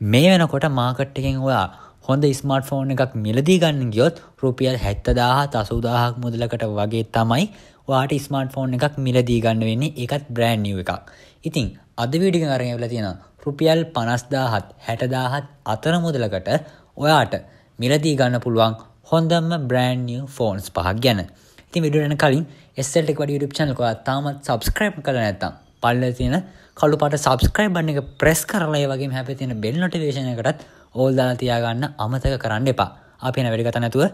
මේ වෙනකොට මාකට් එකෙන් ඔයා හොඳ ස්මර්ට් ෆෝන් එකක් මිලදී ගන්න ගියොත් රුපියල් හැත්තදාහත් අසුදාහක් මුදලකට වගේ තමයි වාට ස්මර්ට් ෆෝන් එකක් මිලදී ගන්න වෙන්නේ එකත් බ්‍රෑන්්නිය එකක් ඉතිං අද විඩිග අරය වෙල තියෙන රුපියල් පනස්දාහත් හැටදාහත් අතර මුදලකට ඔයාට මිලදී ගන්න පුළුවන් හොඳම්ම බ්‍රෑන්්නිය ෆෝන්ස් පහක් ගැන ඉතින් විඩුවන කලින් එස්සල්ටෙක් වඩ ුප් චනකවා තාමත් සබස්ක්‍රප් කළ නැත්තම් පල්ල තියෙන කළුපාට සබස්ක්‍රයිබ් බන්න එක ප්‍රෙස් කරලය වගේ හැප තියෙන බෙල් නොටිවේශනකටත් ඕල් දාලා තියාගන්න අමතක කරන්න එපා අපි එන වැඩිගත නැතුව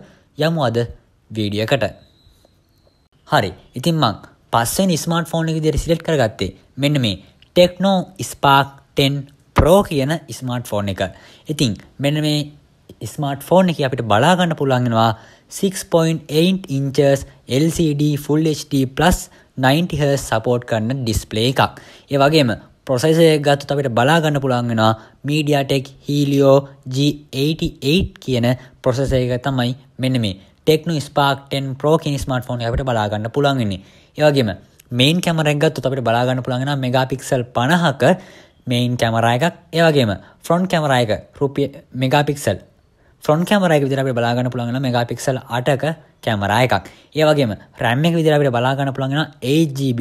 යමු අද වීඩියකට හරි ඉතින් මං පස්සේ නිස්මාර්ට ෆෝන් එක දිර සිලෙට් කරගත්තේ මෙන්න මේ ටෙක්නෝ ස්පාක් 10 ප්‍රෝ කියන ස්මාර්ට් ෆෝන් එක ඉතිං මෙන්න මේ ස්මාර්ට් ෆෝන් එක අපිට බලාගන්න පුළුවන්ගෙනවා 6.8 ඉංචස් LCD Full HD+ 90 හ සපෝට් කරන්න ඩිස්පලේ එකක් ඒ වගේම ප්‍රොසයිසය ගත්තු අපිට බලාගන්න පුළන්ගෙනවා මීඩියටෙක් හීලියෝ G88 කියන ප්‍රොසෙසයක තමයි මෙන්න මේ ටෙක්නු ස්පාක්ටෙන් ප්‍රෝකිනි ස්මර්ට ෆෝන් අපට බලාගන්න පුළන්ගන්නේ ඒවගේම මේන් කැමරැගත් අපට බලාගන්න පුළන්ගෙන මෙගපික්සල් පණහක මෙයින් කැමරා එකක් ඒවගේම ෆ්‍රොන්් කැමරා එක රුපිය මෙගපික්සල් ෆොන් කැමරයක විදිරට බලාගන්න පුළන්ගෙන මෙගා පික්සල් අටක කැමරා එකක් ඒවගේම රැම්ම එක විදිරට බලාගන්න පුළන්ගෙන AGB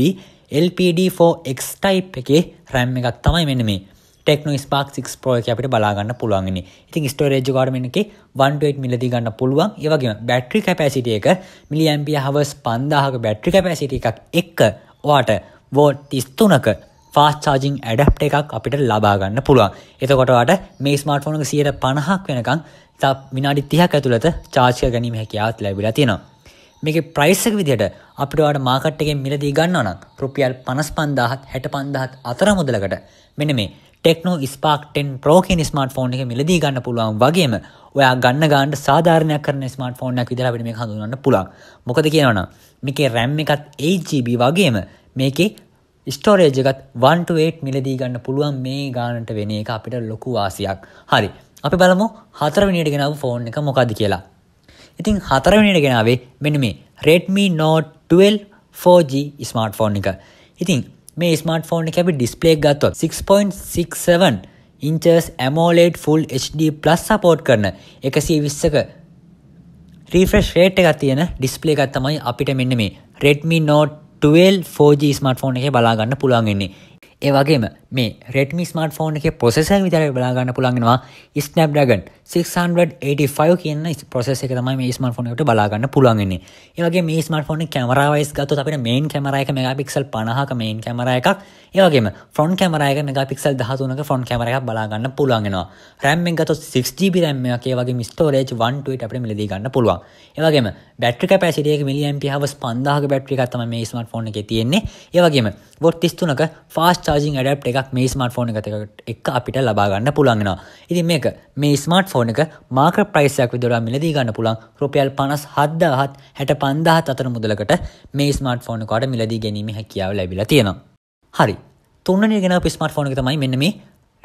LPD4X ටයිප් එකේ රැම් එකක් තමයි මෙන්න මේ ටෙක්නෝ ස්පාක් සික් පෝයක අපිට බලාගන්න පුළුවන්ගෙන ඉතින් ස්ටෝරේජ් ගාඩමෙන් එක 128 මිලදී ගන්න පුළුවන් ඒවගේ බැට්‍රි කැපෑසිටිය එක මිලියම්පිය හවස් පන්දාහක බැට්‍රි කැපෑසිටි එකක් එක්ක වාට වෝට් තිස්තුනක ෆාස් චාජිං ඇඩප් එකක් අපිට ලබාගන්න පුළුවන් එතකොටට මේ ස්මාර්ටෆෝන සියට පණහක් වෙනකං තා විනාඩි තිහක් ඇතුළත චාර්චය ගැනීම හැකියාවත් ලැබිලා තියෙනවා මේක ප්‍රයිස්සක විදිහට අපිටවාට මාකට්ටගෙන් මිලදී ගන්න නම් රුපියල් පනස් පන්දාහත් හැට පන්දහත් අතර මුදලකට මෙන මේ ටෙක්නෝ ස්පාක්ටෙන් ප්‍රෝකෙන් ස්මර්ට ෆෝන් එක මිලදී ගන්න පුළුවන් වගේම ඔයා ගන්න ගන්නට සාධාරණයක් කරන ස්මර්ට ෆෝන්යක් විදිහට අපිට මේක හඳුන්වන්න පුළුවන්. මොකද කියනවනම් මේකේ RAM එකත් 8GB වගේම මේකේ ස්ටෝරේජගත් 128 මිලදී ගන්න පුළුවන් මේ ගානට වෙන එක අපිට ලොකු වාසියක්. හරි. අපි බලමු හතරවෙනියට ගෙනාව ෆෝන් එක මොකද්ද කියලා. ඉතින් හතරවෙනියට ගෙනාවේ මෙන්න මේ Redmi Note 12 4G ස්මාර්ට්ෆෝන් එක. ඉතින් මේ ස්මාර්ට්ෆෝන් එක අපි ඩිස්ප්ලේ එක ගත්තොත් 6.67 inches AMOLED Full HD+ support කරන 120ක refresh rate එකක් තියෙන ඩිස්ප්ලේ එකක් තමයි අපිට මෙන්න මේ Redmi Note ටල් 4G ස්මර්ටෆෝන් එක බලාගන්න පුළුවන්ගන්නේ ඒවගේම මේ රෙටමි ස්මර්ට ෆෝන් එක පොසෙසර් විතර බලාගන්න පුළන්ගෙනවා ස්නප්ඩගන් 685 කියන පොසෙස එක තමයි මේ ස්මර්ට ෆෝනට බලාගන්න පුළුවන්ගන්නේ ඒවගේ මේ ස්මර්ට ෆෝන කැමරාවයිස් ගතු අපට මේන් කැමරයක මෙගපික්සල් පනහක මේන් කැමර එකක් ඒවගේ ෆොන් කැමරයක මෙගපික්සල් දහතුනක ෆොන් කැමරයක් බලාගන්න පුළුවන්ගෙනවා රැම්ෙන් ගත 6GB රැම්මගේ වගේ මිස්ටෝරේජ් 128 අපට මිලදී ගන්න පුළුවන් ඒවගේම බැට්‍රික පැසිටියක මිලියම්පිහවස් පන්දාහක බැට්‍රිකත්තම මේ ස්මට ෆෝන එක තියෙන්නේ ඒවගේම බොට් තිස්තුනක ෆාස් චාජිං ඩප් එකක් මේ ස්මට ෆෝන එකතකට එක් අපිට ලබාගන්න පුළන්ගෙනවා ඉතින් මේක මේ ස්මට ෆෝන එක මාක ප්‍රයිසයක් විදොරා මිලදී ගන්න පුළන් රුපියල් පනස් හද්දාහත් හැට පන්දාහත් අතර මුදලකට මේ ස්මට ෆෝන කොට මිලදී ගැනීම හැකියාව ලැබිලා තියෙනවා හරි තුන්න ගෙන ස්මට ෆෝන එක තමයි මෙන්න මේ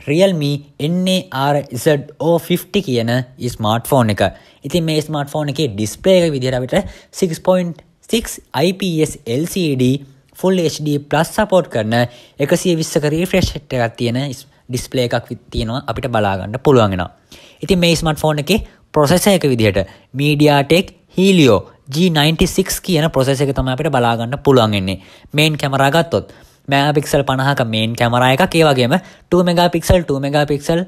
Realme NARZO50 කියන ස්මාර්ට්ෆෝන් එක. ඉතින් මේ ස්මාර්ට්ෆෝන් එකේ ඩිස්ප්ලේ එක විදිහට අපිට 6.6 IPS LCD Full HD+ support කරන 120ක refresh rate එකක් තියෙන ඩිස්ප්ලේ එකක් තියෙනවා අපිට බලා ගන්න පුළුවන් වෙනවා. ඉතින් මේ ස්මාර්ට්ෆෝන් එකේ processor එක විදිහට MediaTek Helio G96 කියන processor එක තමයි අපිට බලා ගන්න පුළුවන් වෙන්නේ. main camera ගත්තොත් මෑපික්සල් පනහක මේන් කැමරා එකක් ඒවගේම 2 මෙගපික්සල් 2 මෙගපික්සල්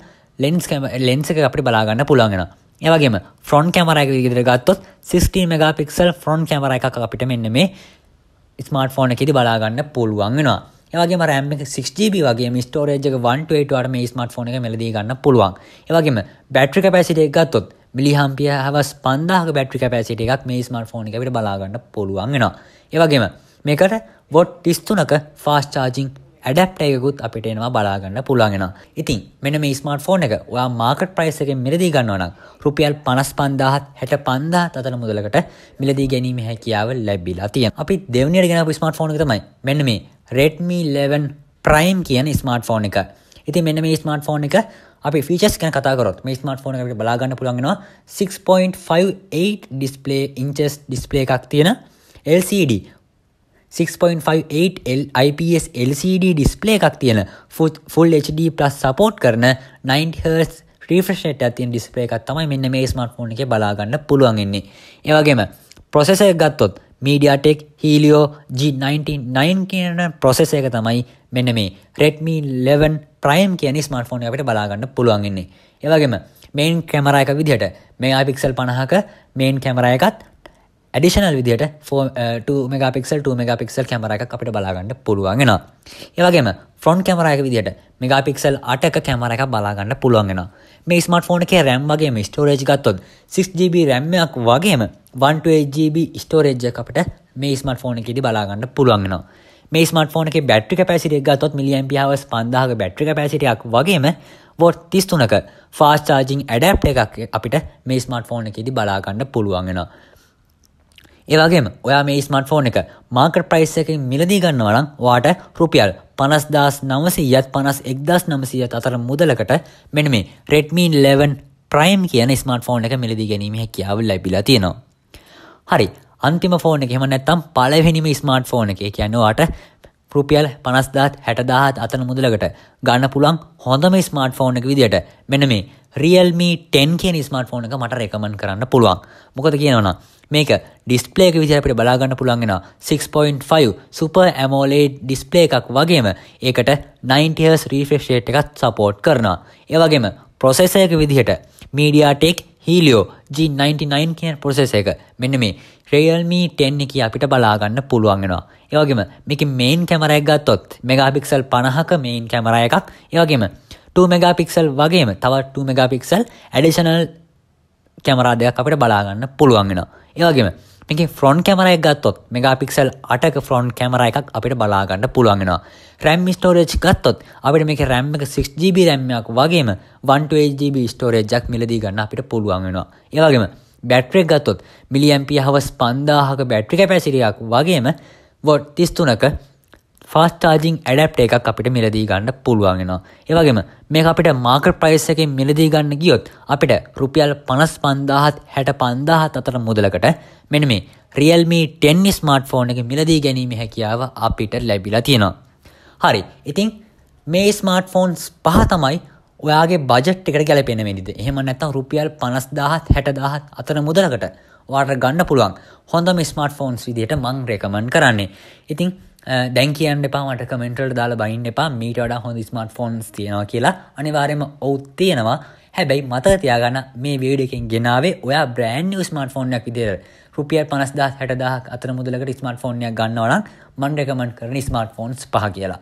ලෙන්ස් ලෙන්ස එක අපි බලාගන්න පුළුවන්ගෙන ඒවගේම ෆ්‍රොන්් කැමරයක විදිර ගත්තොත් 16 මෙගපික්සල් ෆ්‍රොන්් කැමර එකක් අපිට මෙන්න මේ ස්මර්ට ෆෝන එකෙති බලාගන්න පුළුවන් වෙනවා ඒගේ රෑම 60B වගේ ස්ටෝරේජක 128ටම ස්මර්ට ෆෝන එක මෙලදී ගන්න පුළුවන් ඒවගේම බැට්‍රික පැසිට එකක් ගත්තොත් මිලිහම්පිය හවස් පන්දාහ බැට්‍රික පැසිට එකක් මේ ස්මර්ට ෆෝන එකට බලාගන්න පුළුවන් වෙනවා ඒවගේම මේකට වොට් තිස්තුනක ෆාස් චාජිං ඇඩප්ටයකුත් අපිට එනවා බලාගන්න පුළුවන්ගෙන ඉතින් මෙන මේ ස්මර්ට ෆෝන් එක ඔයා මාර්කට් ප්‍රයිස එකෙන් මිලදී ගන්නවනම් රුපියල් පනස් පන්දාහත් හැට පන්දා අතන මුදලකට මිලදී ගැනීම හැකියාව ලැබිලා තිය අපි දෙවනියට ගෙන ස්මර්ට ෆෝන තමයි මෙන්න මේ රෙඩ්මි 11 ප්‍රයිම් කියන ස්මර්ට ෆෝන් එක ඉති මෙන්න මේ ස්මර්ට ෆෝන් එක අපි ෆීචස් කන කතාකරොත් මේ ස්මර්ට ෆෝන එකට බලාගන්න පුළුවන්ගෙනවා 6.58 ඩිස්පලේ ඉංචස් ඩිස්පලේ එකක් තියෙන LCD 6.58L IPS LCD display එකක් තියෙන ෆුල් HD+ සපෝට් කරන 9Hz refresh rate එකක් තියෙන ඩිස්ප්ලේ එකක් තමයි මෙන්න මේ ස්මාර්ට්ෆෝන් එකේ බලා ගන්න පුළුවන් වෙන්නේ. ඒ වගේම processor එක ගත්තොත් MediaTek Helio G99 කියන processor එක තමයි මෙන්න මේ Redmi 11 Prime කියන ස්මාර්ට්ෆෝන් එක අපිට බලා ගන්න පුළුවන් වෙන්නේ. ඒ වගේම මේන් කැමරා එක විදිහට මේ පික්සල් 50ක මේන් කැමරා එකත් ඇඩිෂනල් විදිට ෆෝට මෙගපික්සල් මෙගපික්සල් කැමර එක අපිට බලාගන්න පුළුවන්ගෙන. ඒවගේම ෆොන්් කැමරයක විදිට මෙගපික්සල් අටක කැමර එක බලාගන්න පුළුවන්ගෙන මේ ස්මට ෆෝන එක රැම්වගේ ස්ටෝරේජ් ගත්තොත් 6GB රැම්මයක් වගේම 1GB ස්ටෝරේජ්ජ අපට මේ ස්මට ෆෝන එකෙදි බලාගන්න පුළුවන්ගෙන. මේ ස්මට ෆෝන එක බැට්‍රි පැසිරික් ගත්තොත් මිලියම්පියාවස් පන්දාහ බැට්‍රි පැසිටියක් වගේම වොට් තිස්තුනක ෆාස් චාජිං ඇඩප් එකක් අපිට මේ ස්මට ෆෝන එකෙදි බලාගන්න පුළුවන්ගෙන. ඒවගේ ඔයා මේ ස්මට ෆෝන් එක මාකර් ප්‍රයිස්සකින් මිලදී ගන්නවලං වාට රුපියල් පනස්දස් නවසීයත් පනස් එක්දස් නමසීයත් අතර මුදලකට මෙන මේ රෙඩ්මීන් ලෙවන් ප්‍රයිම් කියන ස්මට ෆෝන් එක මිලදී ගැනීම හැකියාව ලැබිලා තියෙනවා. හරි අන්තිම ෆෝන එක හෙමනැත්තම් පලවෙනිම ස්මර්ට් ෆෝන එක කියන්නවාට රුපියල් පනස්දාත් හැටදාහත් අතන මුදලකට ගන්න පුළන් හොඳම ස්මර්ට් ෆෝන එක විදියට මෙන මේ රියල්මී ටන් කිය ස්මට ෆෝන එක මට රැකමන් කරන්න පුළුවන් මොකද කියනවා මේක ඩිස්පලේක විදිරපිට බලාගන්න පුළන්ගෙන 6.5 සුපර් ඇමෝලේ ඩිස්පලේ එකක් වගේම ඒකට 90ස් රීෆ්‍රේෂේට් එකත් සපෝට් කරනවා ඒවගේම ප්‍රොසෙසයක විදිහට මීඩියාටෙක් හීලියෝ G99 කියන පොසෙස එක මෙන්න මේ ්‍රේල්මී ටෙන්න කිය අපිට බලාගන්න පුළුවන්ගෙනවා. ඒවගේම මේක මේන් කැමරයක් ගත්තොත් මෙගාපික්සල් පණහක මේන් කැමර එකක් ඒවගේම 2මගපික්සල් වගේම තවත් 2මගපික්සල් ඇඩිෂනල් කැමරා දෙයක් අපට බලාගන්න පුළුවන් වෙන ඒවගේම මේක ෆ්‍රොන්් කැමරය ගත්තොත් මෙගපික්සල් අටක ෆ්‍රොන්් කැමර එකක් අපිට බලාගන්න පුළුවන්ගෙන රැම් ස්ටෝරේජ් ගත්තොත් අපිට මේක රැම් එක 6GB රැම්මයක් වගේම 128GB ස්ටෝරේජ්ජක් මිලදී ගන්න අපිට පුළුවන් වෙනවා ඒවගේම බැට්‍රෙක් ගත්තොත් මිලියම්පිය හවස් පන්දාහක බැට්‍රි කැපැසිරියක් වගේම වොට් තිස්තුනක ෆාස් චාජිං ඇඩප්ට එකක් අපිට මිලදී ගන්න පුළුවන්ගෙනවා. ඒවගේම මේ අපිට මාකර් ප්‍රයිස්සකෙන් මිලදී ගන්න ගියොත් අපිට රුපියල් පනස් පන්දාහත් හැට පන්දාහත් අතර මුදලකට මෙන මේ රියල්මී ටෙන්නිස් ස්මාර්ට් ෆෝන් එක මිලදී ගැනීම හැකියාව අපිට ලැබිලා තියෙනවා. හරි ඉතිං මේ ස්මාර්ට් ෆෝන්ස් පහ තමයි ඔයාගේ බජට් එකට ගැලපෙන වෙනිද එහෙම නැතම් රුපියල් පනස්දාහත් හැටදාහත් අතර මුදලකට වාට ගන්න පුළුවන් හොඳම ස්මර්ට ෆෝන්ස් විදියට මං රේකමන් කරන්නේ ඉතිං දැන් කියන්න එපා මට කමෙන්ටල් දාලා බයින්න එපා මීට වඩා හොඳ ස්මර්ට් ෆෝන්ස් තියෙනවා කියලා අනිවාර්යම ඔවුත් තියෙනවා හැබැයි මත තියාගන්න මේ වීඩකින් ගෙනාවේ ඔයා බ්‍රෑන්් ස්මර්ට ෆෝන්යක් විදිර රුපියල් පනස්දා හැටදාහක් අතර මුදලකට ස්මර්ට ෆෝන්යක් ගන්නවනම් මන් රෙකමන්් කරන ස්මර්ට ෆෝන්ස් පහ කියලා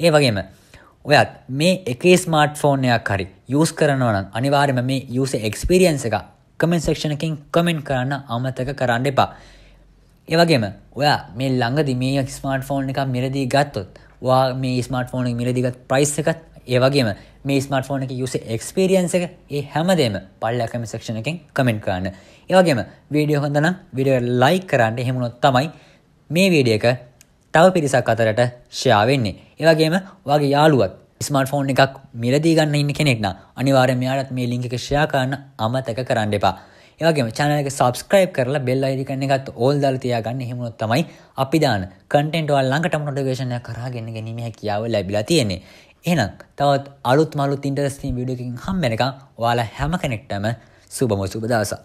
ඒ වගේම ඔයත් මේ එකේ ස්මර්ට් ෆෝන්යක් හරි යස් කරනවනම් අනිවාර්යම මේ යස එක්ස්පිරියන්ස එක කමෙන් සක්ෂණකින් කමෙන්ට් කරන්න අමතක කරන්න එපා ඒවගේම ඔයා මේ ළඟදි මේ ස්මර්ට ෆෝන් එකක් මිරදී ගත්තොත් වා මේ ස්මර්ට ෆෝන මිරදිගත් ප්‍රයිස් එකත් ඒවගේම මේ ස්මර්ට ෆෝන එක යුස එක්ස්පිරියන්ස එක ඒ හැමදේම පල්ල කම සක්ෂණ එකෙන් කමෙන්ට් කරන්න ඒවගේම වීඩියෝ හොඳනම් විඩිය ලයි කරන්න හෙමුණොත් තමයි මේ වීඩිය එක තව පිරිසක් අතරට ශයාවෙන්නේ ඒවගේම වගේ යාළුවත් ස්මර්ට ෆෝන් එකක් මිරදී ගන්න ඉන්න කෙනෙක්න අනිවාර්ය මෙයාලත් මේ ලිංික ෂයා කරන්න අමතක කරන්න එපා ඒවගේම චනක සබස්ක්‍රයිබ් කරලා බෙල් අයිරිකන්න එකත් ඕල් දල් තියාගන්න එහෙමුණොත් තමයි අපි දාන කටෙන්ටවල් ලඟට මොටගේෂණය කරාගෙන ගැනීම හැකියාව ලැබිලා තියෙන්නේ එහෙනම් තවත් අලුත් මලුත් ඉන්ටරස්තිී විඩියකින් හම්මෙනක ඔයාලා හැම කෙනෙක්ටම සුබම සුබදසා